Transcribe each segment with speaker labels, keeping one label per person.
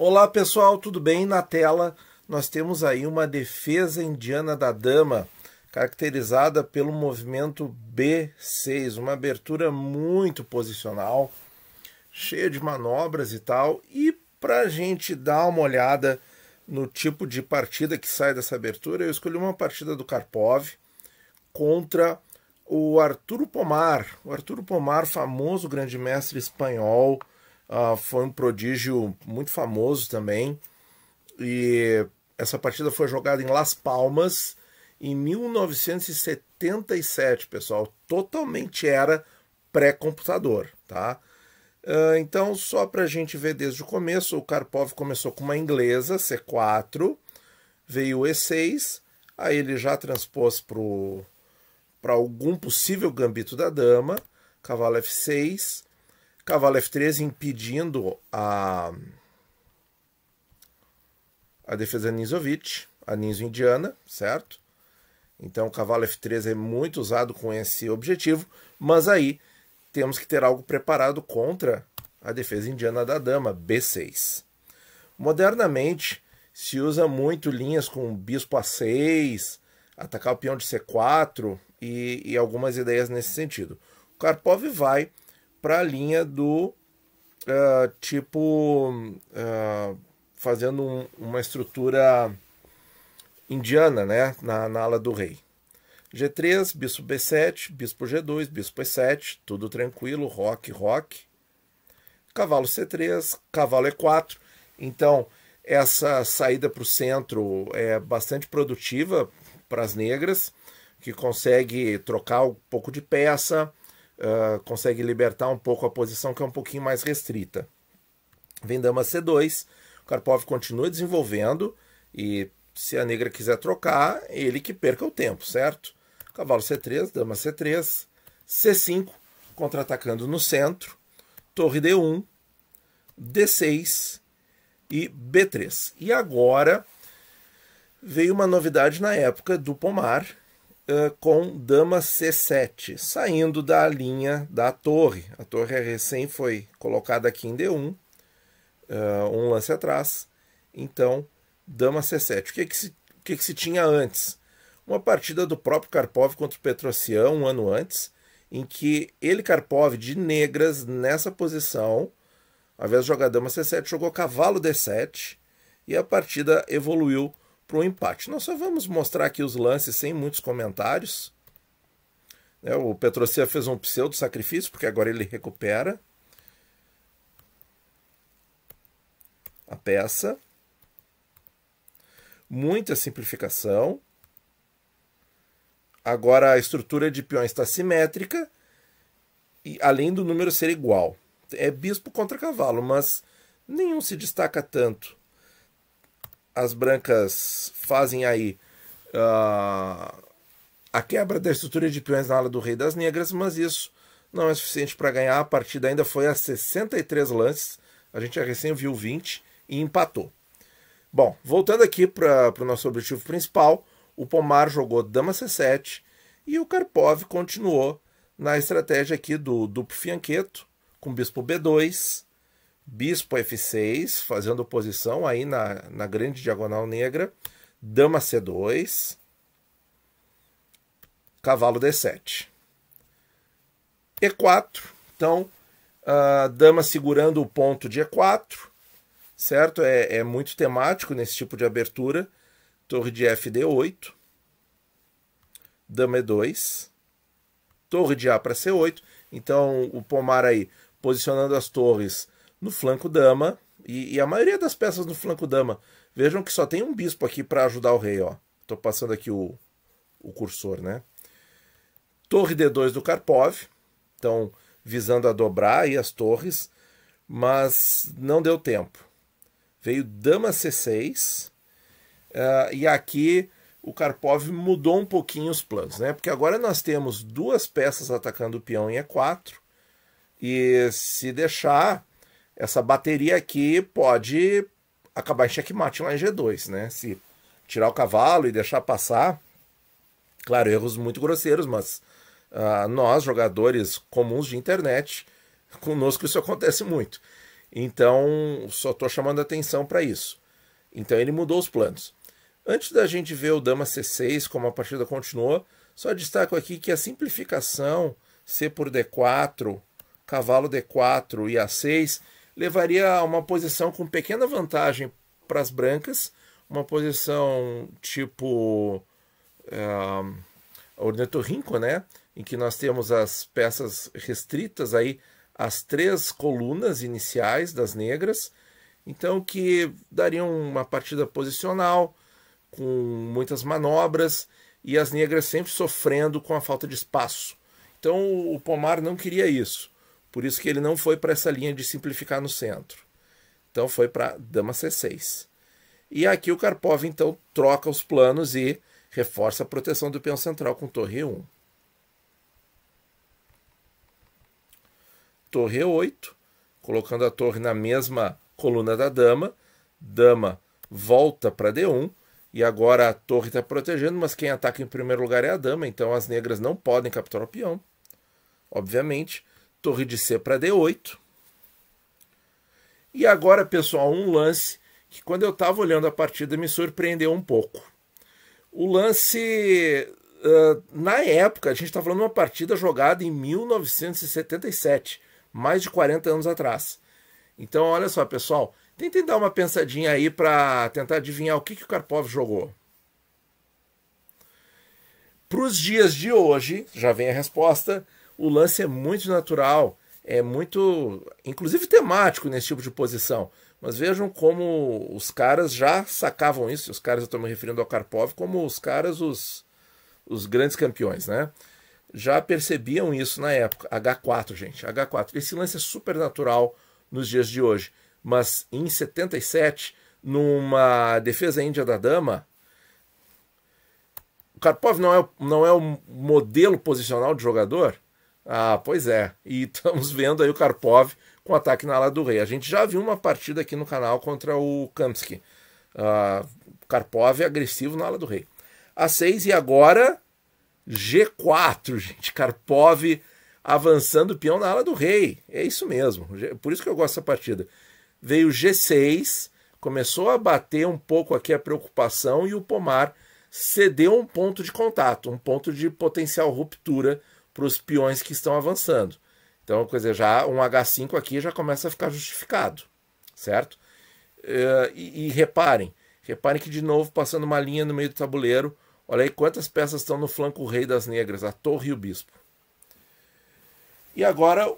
Speaker 1: Olá pessoal, tudo bem? Na tela nós temos aí uma defesa indiana da dama, caracterizada pelo movimento B6, uma abertura muito posicional, cheia de manobras e tal. E para a gente dar uma olhada no tipo de partida que sai dessa abertura, eu escolhi uma partida do Karpov contra o Arturo Pomar. O Arturo Pomar, famoso grande mestre espanhol, Uh, foi um prodígio muito famoso também. E essa partida foi jogada em Las Palmas em 1977, pessoal. Totalmente era pré-computador, tá? Uh, então, só para a gente ver desde o começo, o Karpov começou com uma inglesa, C4, veio E6, aí ele já transpôs para algum possível gambito da dama, cavalo F6, Cavalo F3 impedindo a, a defesa Nizovic, a Niso indiana, certo? Então o cavalo F3 é muito usado com esse objetivo, mas aí temos que ter algo preparado contra a defesa indiana da dama, B6. Modernamente se usa muito linhas com bispo A6, atacar o peão de C4 e, e algumas ideias nesse sentido. O Karpov vai para a linha do uh, tipo uh, fazendo um, uma estrutura indiana, né, na, na ala do rei. G3, bispo B7, bispo G2, bispo E7, tudo tranquilo, rock, rock. Cavalo C3, cavalo E4. Então, essa saída para o centro é bastante produtiva para as negras, que consegue trocar um pouco de peça, uh, consegue libertar um pouco a posição que é um pouquinho mais restrita. Vem dama C2, Karpov continua desenvolvendo e se a negra quiser trocar, ele que perca o tempo, certo? Cavalo C3, dama C3, C5, contra-atacando no centro, torre D1, D6 e B3. E agora veio uma novidade na época do Pomar, eh, com dama c7, saindo da linha da torre. A torre é recém foi colocada aqui em d1, uh, eh, um lance atrás. Então, dama c7. O que, que, se, o que, que se tinha antes? Uma partida do próprio Karpov contra o Petrosian um ano antes, em que ele, Karpov, de negras, nessa posição, ao invés de jogar dama c7, jogou cavalo d7 e a partida evoluiu para o empate. Nós só vamos mostrar aqui os lances sem muitos comentários. Né, o Petrocia fez um pseudo sacrifício, porque agora ele recupera a peça. Muita simplificação. Agora a estrutura de peões está simétrica, e além do número ser igual. É bispo contra cavalo, mas nenhum se destaca tanto as brancas fazem aí uh, a quebra da estrutura de peões na ala do Rei das Negras, mas isso não é suficiente para ganhar. A partida ainda foi a 63 lances, a gente recém viu 20 e empatou. Bom, voltando aqui para o nosso objetivo principal, o Pomar jogou dama c7 e o Karpov continuou na estratégia aqui do duplo fianqueto com bispo b2, bispo f6, fazendo posição aí na, na grande diagonal negra, dama c2, cavalo d7. e4, então, a dama segurando o ponto de e4, certo? É, é muito temático nesse tipo de abertura. Torre de f 8 dama e2, torre de a para c8. Então, o pomar aí posicionando as torres no flanco dama. E, e, a maioria das peças no flanco dama. Vejam que só tem um bispo aqui para ajudar o rei. Ó. Tô passando aqui o, o cursor, né? Torre D2 do Karpov. Então, visando a dobrar aí as torres. Mas não deu tempo. Veio dama C6. Uh, ah, e aqui o Karpov mudou um pouquinho os planos, né? Porque agora nós temos duas peças atacando o peão em E4. E se deixar, essa bateria aqui pode acabar em checkmate lá em G2, né? Se tirar o cavalo e deixar passar, claro, erros muito grosseiros, mas uh, nós, jogadores comuns de internet, conosco isso acontece muito. Então, só estou chamando atenção para isso. Então, ele mudou os planos. Antes da gente ver o Dama C6, como a partida continuou, só destaco aqui que a simplificação C por D4, cavalo D4 e A6 levaria a uma posição com pequena vantagem para as brancas, uma posição tipo uh, ornitorrinco, né? Em que nós temos as peças restritas aí as três colunas iniciais das negras, então que dariam uma partida posicional com muitas manobras e as negras sempre sofrendo com a falta de espaço. Então o Pomar não queria isso. Por isso que ele não foi para essa linha de simplificar no centro. Então foi para dama c6. E aqui o Karpov então troca os planos e reforça a proteção do peão central com torre 1. Torre 8, colocando a torre na mesma coluna da dama. Dama volta para d1 e agora a torre está protegendo, mas quem ataca em primeiro lugar é a dama, então as negras não podem capturar o peão, obviamente torre de C para D8. E agora, pessoal, um lance que quando eu estava olhando a partida me surpreendeu um pouco. O lance, uh, na época, a gente está falando de uma partida jogada em 1977, mais de 40 anos atrás. Então, olha só, pessoal, tentem dar uma pensadinha aí para tentar adivinhar o que, que o Karpov jogou. Para os dias de hoje, já vem a resposta, o lance é muito natural, é muito, inclusive temático nesse tipo de posição. Mas vejam como os caras já sacavam isso, os caras, eu estou me referindo ao Karpov, como os caras, os, os grandes campeões, né? Já percebiam isso na época. H4, gente, H4. Esse lance é super natural nos dias de hoje. Mas em 77, numa defesa índia da dama, o Karpov não é, não é o modelo posicional de jogador, ah, pois é. E estamos vendo aí o Karpov com ataque na ala do rei. A gente já viu uma partida aqui no canal contra o Kamsky. Ah, Karpov é agressivo na ala do rei. A 6 e agora G4, gente. Karpov avançando o peão na ala do rei. É isso mesmo. Por isso que eu gosto dessa partida. Veio G6, começou a bater um pouco aqui a preocupação e o Pomar cedeu um ponto de contato, um ponto de potencial ruptura para os peões que estão avançando. Então, quer dizer, já um H5 aqui já começa a ficar justificado, certo? Eh, e, e reparem, reparem que de novo passando uma linha no meio do tabuleiro, olha aí quantas peças estão no flanco rei das negras, a torre e o bispo. E agora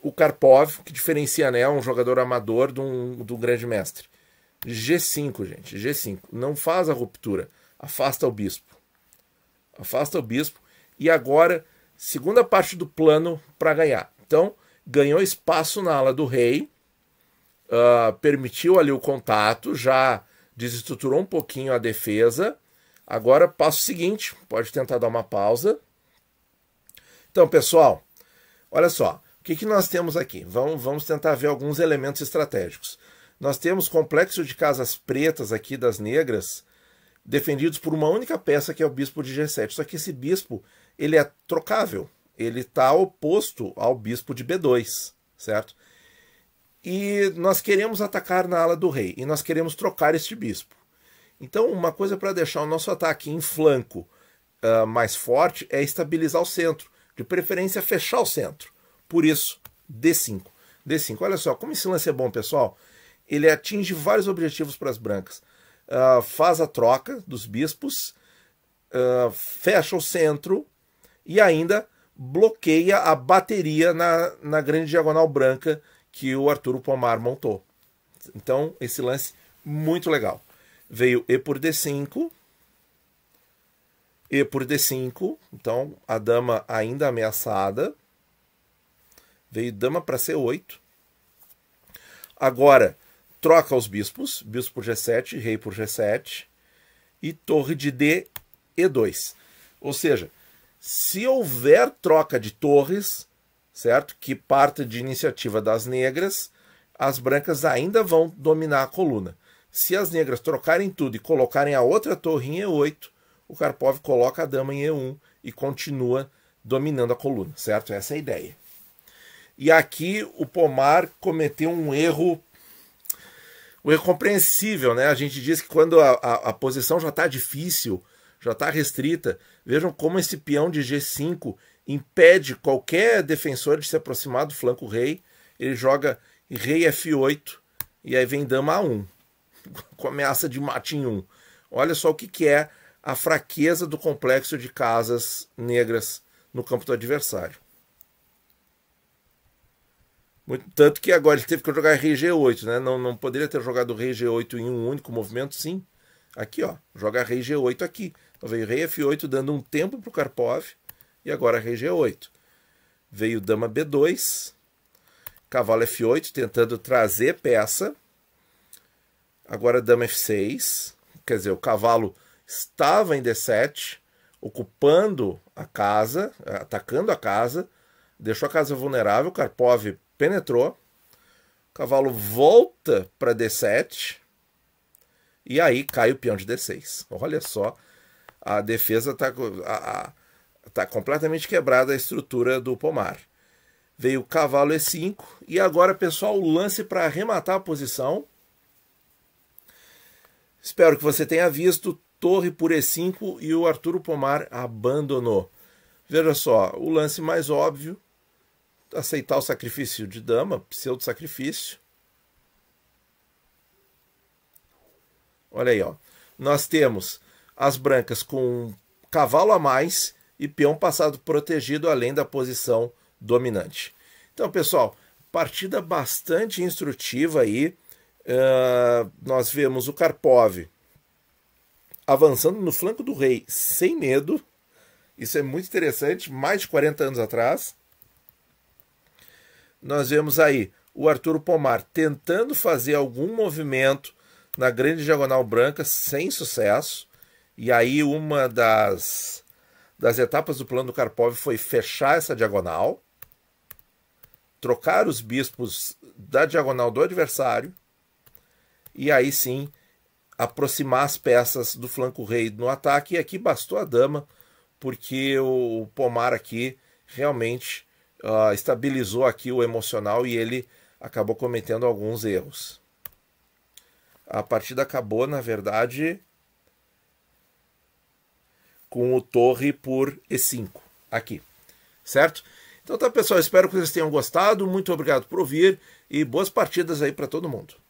Speaker 1: o Karpov, que diferencia né, um jogador amador de um, de um grande mestre. G5, gente, G5. Não faz a ruptura, afasta o bispo. Afasta o bispo e agora segunda parte do plano para ganhar. Então, ganhou espaço na ala do rei, uh, permitiu ali o contato, já desestruturou um pouquinho a defesa. Agora, passo seguinte, pode tentar dar uma pausa. Então, pessoal, olha só. O que, que nós temos aqui? Vamos, vamos tentar ver alguns elementos estratégicos. Nós temos complexo de casas pretas aqui das negras, defendidos por uma única peça que é o bispo de G7. Só que esse bispo ele é trocável, ele está oposto ao bispo de B2, certo? E nós queremos atacar na ala do rei, e nós queremos trocar este bispo. Então, uma coisa para deixar o nosso ataque em flanco uh, mais forte é estabilizar o centro, de preferência fechar o centro. Por isso, D5. D5. Olha só, como esse lance é bom, pessoal. Ele atinge vários objetivos para as brancas. Uh, faz a troca dos bispos, uh, fecha o centro, e ainda bloqueia a bateria na, na grande diagonal branca que o Arturo Pomar montou. Então, esse lance muito legal. Veio E por D5, E por D5, então a dama ainda ameaçada. Veio dama para C8. Agora, troca os bispos, bispo por G7, rei por G7 e torre de D, E2. Ou seja, se houver troca de torres, certo? Que parte de iniciativa das negras, as brancas ainda vão dominar a coluna. Se as negras trocarem tudo e colocarem a outra torre em E8, o Karpov coloca a dama em E1 e continua dominando a coluna, certo? Essa é a ideia. E aqui o Pomar cometeu um erro, um erro compreensível, né? A gente diz que quando a, a, a posição já está difícil, já está restrita. Vejam como esse peão de G5 impede qualquer defensor de se aproximar do flanco rei. Ele joga rei F8 e aí vem dama A1, com ameaça de mate em 1. Olha só o que, que é a fraqueza do complexo de casas negras no campo do adversário. tanto que agora ele teve que jogar rei G8, né? Não, não poderia ter jogado rei G8 em um único movimento, sim. Aqui, ó, joga rei G8 aqui. Então veio rei f8, dando um tempo para o Karpov, e agora rei g8. Veio dama b2, cavalo f8, tentando trazer peça. Agora dama f6, quer dizer, o cavalo estava em d7, ocupando a casa, atacando a casa, deixou a casa vulnerável, Karpov penetrou, o cavalo volta para d7, e aí cai o peão de d6. Olha só a defesa está tá completamente quebrada a estrutura do Pomar. Veio cavalo E5 e agora, pessoal, o lance para arrematar a posição. Espero que você tenha visto torre por E5 e o Arturo Pomar abandonou. Veja só, o lance mais óbvio, aceitar o sacrifício de dama, pseudo-sacrifício. Olha aí, ó. Nós temos as brancas com cavalo a mais e peão passado protegido além da posição dominante. Então, pessoal, partida bastante instrutiva aí. Uh, nós vemos o Karpov avançando no flanco do rei sem medo. Isso é muito interessante, mais de 40 anos atrás. Nós vemos aí o Arturo Pomar tentando fazer algum movimento na grande diagonal branca sem sucesso. E aí uma das, das etapas do plano do Karpov foi fechar essa diagonal, trocar os bispos da diagonal do adversário, e aí sim aproximar as peças do flanco rei no ataque. E aqui bastou a dama, porque o Pomar aqui realmente uh, estabilizou aqui o emocional e ele acabou cometendo alguns erros. A partida acabou, na verdade, com o torre por E5 aqui, certo? Então tá, pessoal, espero que vocês tenham gostado. Muito obrigado por ouvir e boas partidas aí para todo mundo.